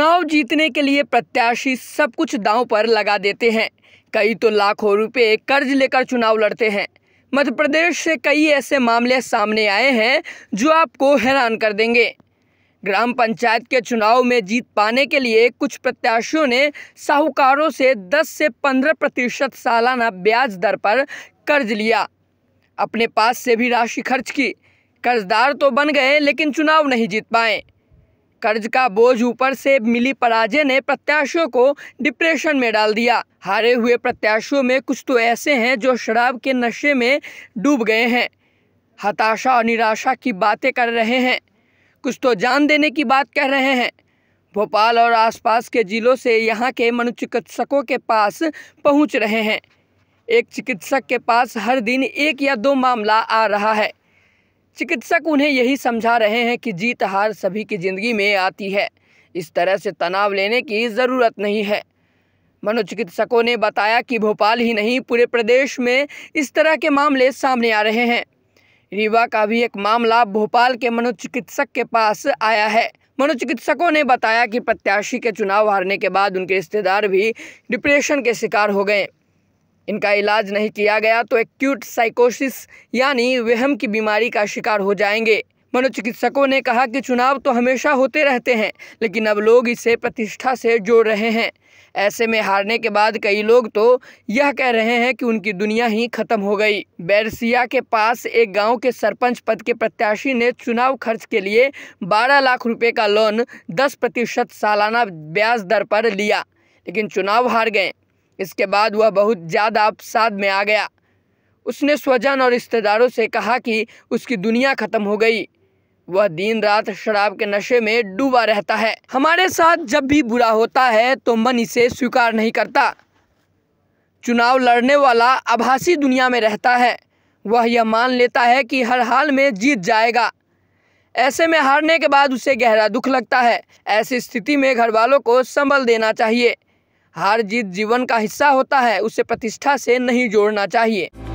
चुनाव जीतने के लिए प्रत्याशी सब कुछ दांव पर लगा देते हैं कई तो लाखों रुपए कर्ज लेकर चुनाव लड़ते हैं मध्य प्रदेश से कई ऐसे मामले सामने आए हैं जो आपको हैरान कर देंगे ग्राम पंचायत के चुनाव में जीत पाने के लिए कुछ प्रत्याशियों ने साहूकारों से 10 से 15 प्रतिशत सालाना ब्याज दर पर कर्ज लिया अपने पास से भी राशि खर्च की कर्जदार तो बन गए लेकिन चुनाव नहीं जीत पाए कर्ज का बोझ ऊपर से मिली पराजय ने प्रत्याशियों को डिप्रेशन में डाल दिया हारे हुए प्रत्याशियों में कुछ तो ऐसे हैं जो शराब के नशे में डूब गए हैं हताशा और निराशा की बातें कर रहे हैं कुछ तो जान देने की बात कह रहे हैं भोपाल और आसपास के ज़िलों से यहाँ के मनोचिकित्सकों के पास पहुँच रहे हैं एक चिकित्सक के पास हर दिन एक या दो मामला आ रहा है चिकित्सक उन्हें यही समझा रहे हैं कि जीत हार सभी की ज़िंदगी में आती है इस तरह से तनाव लेने की ज़रूरत नहीं है मनोचिकित्सकों ने बताया कि भोपाल ही नहीं पूरे प्रदेश में इस तरह के मामले सामने आ रहे हैं रीवा का भी एक मामला भोपाल के मनोचिकित्सक के पास आया है मनोचिकित्सकों ने बताया कि प्रत्याशी के चुनाव हारने के बाद उनके रिश्तेदार भी डिप्रेशन के शिकार हो गए इनका इलाज नहीं किया गया तो एक्यूट साइकोसिस यानी वहम की बीमारी का शिकार हो जाएंगे मनोचिकित्सकों ने कहा कि चुनाव तो हमेशा होते रहते हैं लेकिन अब लोग इसे प्रतिष्ठा से जोड़ रहे हैं ऐसे में हारने के बाद कई लोग तो यह कह रहे हैं कि उनकी दुनिया ही खत्म हो गई बैरसिया के पास एक गांव के सरपंच पद के प्रत्याशी ने चुनाव खर्च के लिए 12 लाख रुपए का लोन 10 प्रतिशत सालाना ब्याज दर पर लिया लेकिन चुनाव हार गए इसके बाद वह बहुत ज़्यादा अपसाद में आ गया उसने स्वजन और रिश्तेदारों से कहा कि उसकी दुनिया ख़त्म हो गई वह दिन रात शराब के नशे में डूबा रहता है हमारे साथ जब भी बुरा होता है तो मन इसे स्वीकार नहीं करता चुनाव लड़ने वाला आभासी दुनिया में रहता है वह यह मान लेता है कि हर हाल में जीत जाएगा ऐसे में हारने के बाद उसे गहरा दुख लगता है ऐसी स्थिति में घर वालों को संभल देना चाहिए हार जीत जीवन का हिस्सा होता है उसे प्रतिष्ठा से नहीं जोड़ना चाहिए